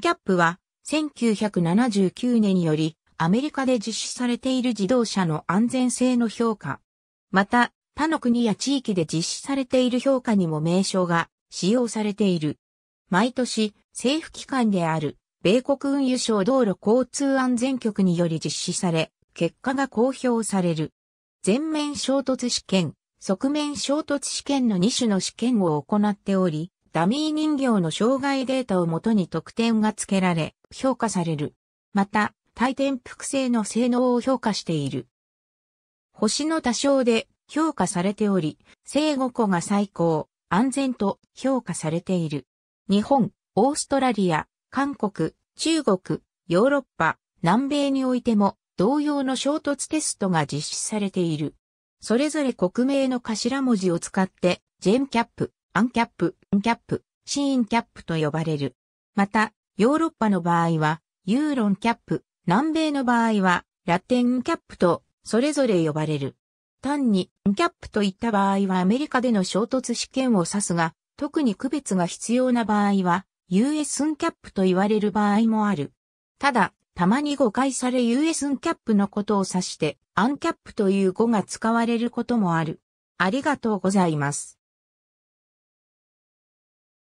キャップは1979年によりアメリカで実施されている自動車の安全性の評価。また、他の国や地域で実施されている評価にも名称が使用されている。毎年、政府機関である米国運輸省道路交通安全局により実施され、結果が公表される。全面衝突試験、側面衝突試験の2種の試験を行っており、ダミー人形の障害データをもとに得点が付けられ、評価される。また、対転複製の性能を評価している。星の多少で評価されており、正後子が最高、安全と評価されている。日本、オーストラリア、韓国、中国、ヨーロッパ、南米においても同様の衝突テストが実施されている。それぞれ国名の頭文字を使って、ジェムキャップ、アンキャップ、ンキャップ、シーンキャップと呼ばれる。また、ヨーロッパの場合は、ユーロンキャップ、南米の場合は、ラテンキャップと、それぞれ呼ばれる。単に、ンキャップといった場合はアメリカでの衝突試験を指すが、特に区別が必要な場合は、US ンキャップと言われる場合もある。ただ、たまに誤解され US ンキャップのことを指して、アンキャップという語が使われることもある。ありがとうございます。